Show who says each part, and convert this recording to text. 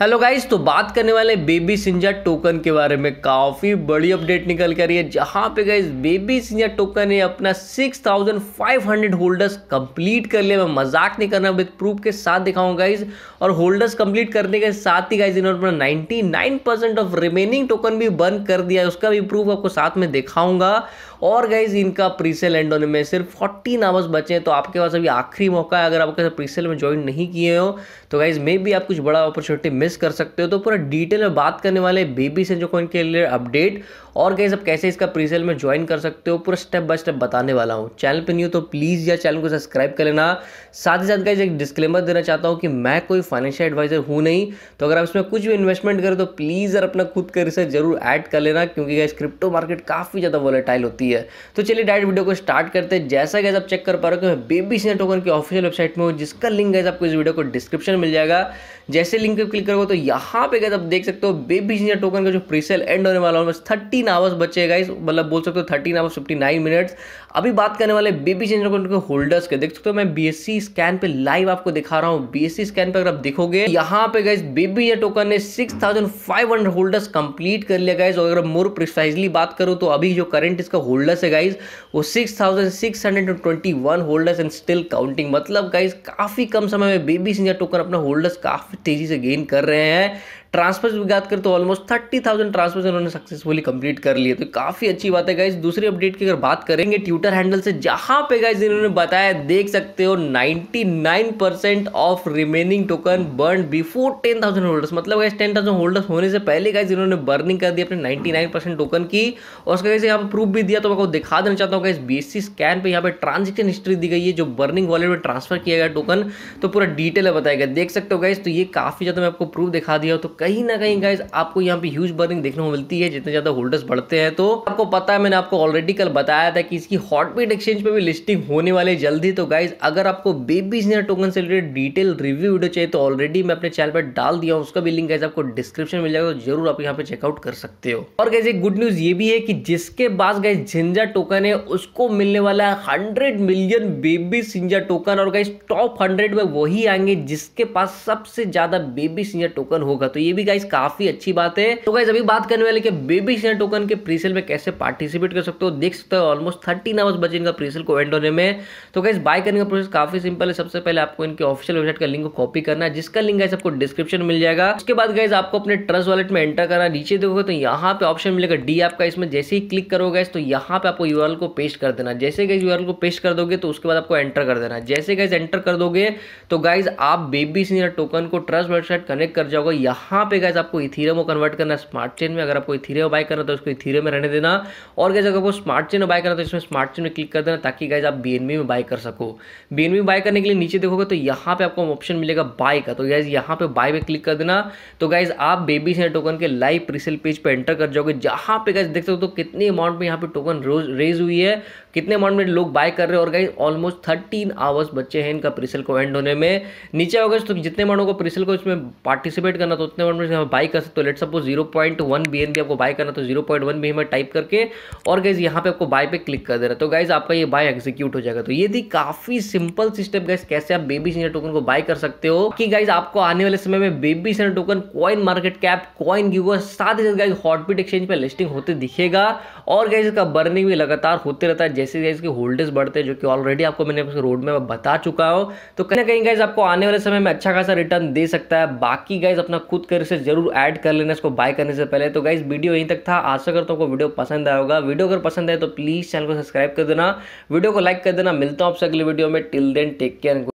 Speaker 1: hello guys तो बात करने वाले बेबी सिंजा टोकन के बारे में काफ़ी बड़ी अपडेट निकल कर रही है जहां पे गाइस बेबी सिंजा टोकन ने अपना 6,500 होल्डर्स कंप्लीट कर लिया मैं मजाक नहीं करना विद प्रूफ के साथ दिखाऊंगा गाइस और होल्डर्स कंप्लीट करने के साथ ही गाइस इन्होंने अपना 99% ऑफ रिमेनिंग टोकन भी बंद कर दिया उसका भी प्रूफ आपको साथ में दिखाऊंगा और गाइज इनका प्रीसेल एंड होने में सिर्फ फोर्टीन आवर्स बचे हैं तो आपके पास अभी आखिरी मौका है अगर आपके प्रीसेल में ज्वाइन नहीं किए हो तो गाइज मे भी आप कुछ बड़ा अपॉर्चुनिटी मिस कर सकते हो तो पूरा डिटेल में बात करने वाले बेबी से जो कॉइन के लिए अपडेट और कहीं सब कैसे इसका प्रीसेल में ज्वाइन कर सकते हो पूरा स्टेप बाय स्टेप बताने वाला हूँ चैनल पर नहीं हो तो प्लीज़ या चैनल को सब्सक्राइब कर लेना साथ ही साथ कहीं एक डिस्क्लेमर देना चाहता हूँ कि मैं कोई फाइनेंशियल एडवाइजर हूँ नहीं तो अगर आप इसमें कुछ भी इन्वेस्टमेंट करें तो प्लीज़ यार अपना खुद का रिसर्च जरूर ऐड कर लेना क्योंकि गाइज क्रिप्टो मार्केट काफ़ी ज़्यादा वॉलेटाइल होती है तो चलिए डायरेक्ट वीडियो को स्टार्ट करते हैं जैसा गैस आप चेक कर पा रहे हो कि मैं बेबी सीना टोकन की ऑफिशियल वेबसाइट में हूँ जिसका लिंक गैस आपको इस वीडियो को डिस्क्रिप्शन मिल जाएगा जैसे लिंक पर क्लिक सकते हो तो यहाँ पे गए आप देख सकते हो बेबी जिनिया टोकन का जो प्रीसेल एंड होने वाला है थर्टीन आवर्स बचे गाइस मतलब बोल सकते हो thirteen hours fifty nine minutes अभी बात करने वाले बेबी जिनिया टोकन के होल्डर्स के देख सकते हो मैं बी स्कैन पे लाइव आपको दिखा रहा हूँ बी स्कैन पे अगर आप देखोगे यहाँ पे गाइस बेबी जिनिया टोकन ने सिक्स होल्डर्स कंप्लीट कर लिया गाइज और अगर मोर प्रिसाइजली बात करूँ तो अभी जो करंट इसका होल्डर्स है गाइज वो six holders and still counting मतलब गाइज काफ़ी कम समय में बेबी सिंजा टोकन अपना होल्डर्स काफ़ी तेजी से गेन कर कर रहे हैं ट्रांसफर्स की बात करें तो ऑलमोस्ट थर्टी थाउजेंड ट्रांसफर्स उन्होंने सक्सेसफुली कंप्लीट कर लिए तो काफ़ी अच्छी बात है गाइज दूसरी अपडेट की अगर बात करेंगे ट्विटर हैंडल से जहां पे गाइज इन्होंने बताया देख सकते हो ninety nine percent of remaining token burn before ten thousand holders मतलब गाइज टेन थाउजेंड होल्डर्स होने से पहले गाइज इन्होंने बर्निंग कर दी अपने नाइनटी नाइन परसेंट टोकन की और उसका कैसे यहाँ पर प्रूफ भी दिया तो मैं आपको दिखा देना चाहता हूँ गाइज बी स्कैन पर यहाँ पर ट्रांजेक्शन हिस्ट्री दी गई है जो बर्निंग वॉलेट में ट्रांसफर किया गया टोकन तो पूरा डिटेल बताया गया देख सकते हो गाइज तो ये काफ़ी ज़्यादा मैं आपको प्रूफ दिखा दिया तो कहीं ना कहीं गाइज आपको यहाँ पे ह्यूज बर्निंग देखने को मिलती है जितने ज़्यादा होल्डर्स बढ़ते हैं तो आपको पता है मैंने आपको ऑलरेडी कल बताया था कि इसकी हॉटबीट एक्सचेंज पे भी लिस्टिंग होने वाले जल्दी तो गाइज अगर आपको बेबी सीनियर टोकन से रिलेटेड डिटेल रिव्यू वीडियो चाहिए तो ऑलरेडी मैं अपने चैनल पर डाल दिया हूँ उसका भी लिंक गाइज आपको डिस्क्रिप्शन मिल जाएगा तो जरूर आप यहाँ पे चेकआउट कर सकते हो और गाइज एक गुड न्यूज ये भी है कि जिसके पास गाइज झिंजा टोकन है उसको मिलने वाला है हंड्रेड मिलियन बेबी सिंजा टोकन और गाइज टॉप हंड्रेड में वही आएंगे जिसके पास सबसे ज्यादा बेबी सिंजा टोकन होगा तो ये भी गाइज काफी अच्छी बात है तो गाइज अभी बात करने वाले कि बेबी शेयर टोकन के प्रीसेल में कैसे पार्टिसिपेट कर सकते हो देख सकते हो ऑलमोस्ट थर्टीन आवर्स बचे इनका प्रीसेल को एंड होने में तो गाइज बाय करने का प्रोसेस काफी सिंपल है सबसे पहले आपको इनके ऑफिशियल वेबसाइट का लिंक कॉपी करना है जिसका लिंक गाइज आपको डिस्क्रिप्शन मिल जाएगा उसके बाद गाइज आपको अपने ट्रस्ट वॉलेट में एंटर करना नीचे देखोगे तो यहाँ पे ऑप्शन मिलेगा डी आपका इसमें जैसे ही क्लिक करोगे तो यहाँ पे आपको यूआरएल को पेस्ट कर देना जैसे गाइज यूआरएल को पेस्ट कर दोगे तो उसके बाद आपको एंटर कर देना जैसे गाइज एंटर कर दोगे तो गाइज आप बेबी सीनियर टोकन को ट्रस्ट वेबसाइट कनेक्ट कर जाओगे यहाँ यहाँ पे गैस आपको इथीरियम को कन्वर्ट करना है स्मार्ट चेन में अगर आपको इथीरियम बाय करना तो उसको इथीरियम में रहने देना और गैस अगर आपको स्मार्ट चेन में बाय करना तो इसमें स्मार्ट चेन में क्लिक कर देना ताकि गैस आप बी में बाय कर सको बी में बाय करने के लिए नीचे देखोगे तो यहाँ पे आपको ऑप्शन मिलेगा बाय का तो गैस यहाँ पे बाय में क्लिक कर देना तो गैस आप बेबी सेना टोकन के लाइव प्रीसेल पेज पर एंटर कर जाओगे जहाँ पे गैस देख सकते हो तो कितनी अमाउंट में यहाँ पे टोकन रोज रेज हुई है कितने अमाउंट में लोग बाय कर रहे हैं और गाइज ऑलमोस्ट थर्टीन आवर्स बच्चे हैं इनका प्रीसेल को एंड होने में नीचे होगा तो जितने अमाउंट को प्रीसेल को इसमें पार्टिसिपेट करना तो उतने कितने वन यहाँ बाई कर सकते हो let suppose zero point one B N B आपको बाय करना तो zero point one B M type करके और गाइज यहाँ पे आपको बाय पे क्लिक कर दे रहा तो गाइज आपका ये बाय एक्जीक्यूट हो जाएगा तो ये थी काफी सिंपल सिस्टम गाइज कैसे आप बेबी सीनियर टोकन को बाय कर सकते हो कि गाइज आपको आने वाले समय में baby senior token coin market cap coin गिवर साथ ही साथ गाइज हॉटबिट एक्सचेंज पर लिस्टिंग होते दिखेगा और गाइज इसका बर्निंग भी लगातार होते रहता है जैसे गाइज के होल्डर्स बढ़ते हैं जो कि ऑलरेडी आपको मैंने रोड में बता चुका हूँ तो कहीं ना कहीं गाइज आपको आने वाले समय में अच्छा खासा रिटर्न दे सकता है बाकी गाइज अपना खुद कर से जरूर ऐड कर लेना इसको बाय करने से पहले तो गाइज वीडियो यहीं तक था आशा करता हूँ वीडियो पसंद आया होगा वीडियो अगर पसंद आए तो प्लीज़ चैनल को सब्सक्राइब कर देना वीडियो को लाइक कर देना मिलता हूँ आपसे अगले वीडियो में टिल देन टेक केयर